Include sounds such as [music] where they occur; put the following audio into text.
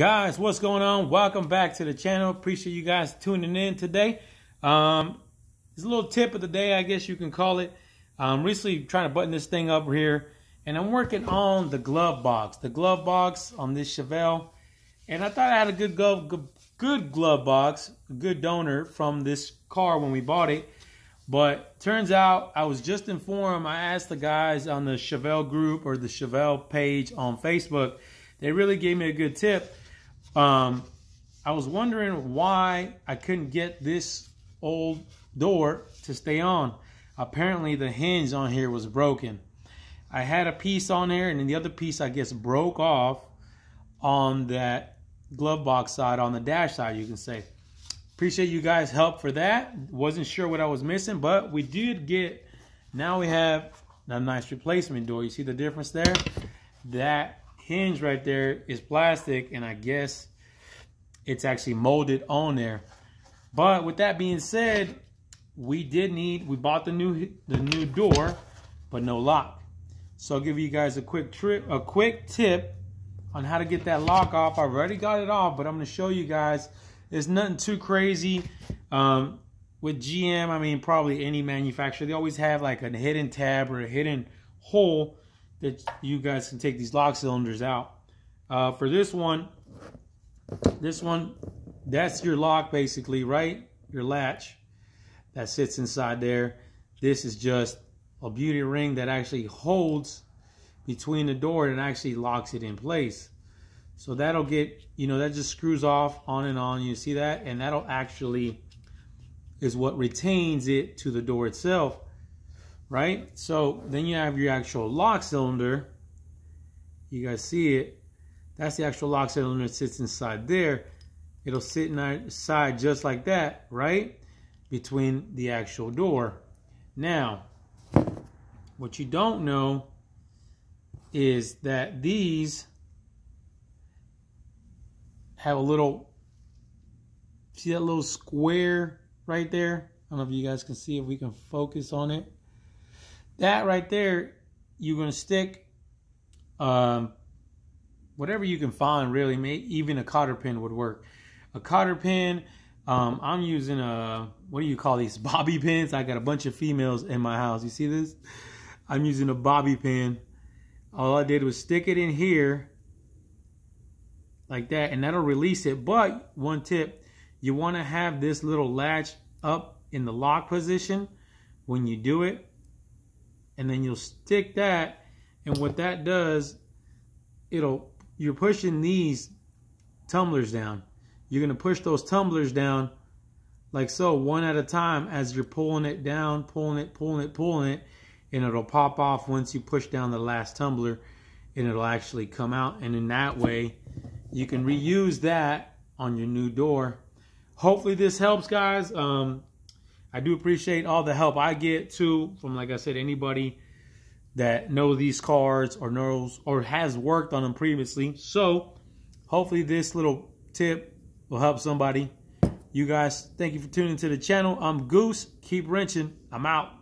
guys what's going on welcome back to the channel appreciate you guys tuning in today um it's a little tip of the day i guess you can call it i'm recently trying to button this thing up here and i'm working on the glove box the glove box on this chevelle and i thought i had a good glove good, good glove box a good donor from this car when we bought it but turns out i was just informed i asked the guys on the chevelle group or the chevelle page on facebook they really gave me a good tip um, I was wondering why I couldn't get this old door to stay on. Apparently the hinge on here was broken. I had a piece on there and then the other piece I guess broke off on that glove box side, on the dash side you can say. Appreciate you guys help for that. Wasn't sure what I was missing, but we did get, now we have a nice replacement door. You see the difference there? That hinge right there is plastic and I guess it's actually molded on there. But with that being said, we did need, we bought the new, the new door, but no lock. So I'll give you guys a quick trip, a quick tip on how to get that lock off. I've already got it off, but I'm gonna show you guys. It's nothing too crazy. Um, with GM, I mean, probably any manufacturer, they always have like a hidden tab or a hidden hole that you guys can take these lock cylinders out. Uh, for this one, this one, that's your lock basically, right? Your latch that sits inside there. This is just a beauty ring that actually holds between the door and actually locks it in place. So that'll get, you know, that just screws off on and on. You see that? And that'll actually is what retains it to the door itself right? So then you have your actual lock cylinder. You guys see it. That's the actual lock cylinder that sits inside there. It'll sit inside just like that, right? Between the actual door. Now, what you don't know is that these have a little, see that little square right there? I don't know if you guys can see if we can focus on it. That right there, you're going to stick um, whatever you can find, really. Maybe even a cotter pin would work. A cotter pin, um, I'm using a, what do you call these? [laughs] Bobby pins. I got a bunch of females in my house. You see this? I'm using a bobby pin. All I did was stick it in here like that, and that'll release it. But one tip, you want to have this little latch up in the lock position when you do it and then you'll stick that and what that does it'll you're pushing these tumblers down you're going to push those tumblers down like so one at a time as you're pulling it down pulling it pulling it pulling it and it'll pop off once you push down the last tumbler and it'll actually come out and in that way you can reuse that on your new door hopefully this helps guys um, I do appreciate all the help I get too from, like I said, anybody that knows these cards or knows or has worked on them previously. So hopefully this little tip will help somebody. You guys, thank you for tuning to the channel. I'm Goose. Keep wrenching. I'm out.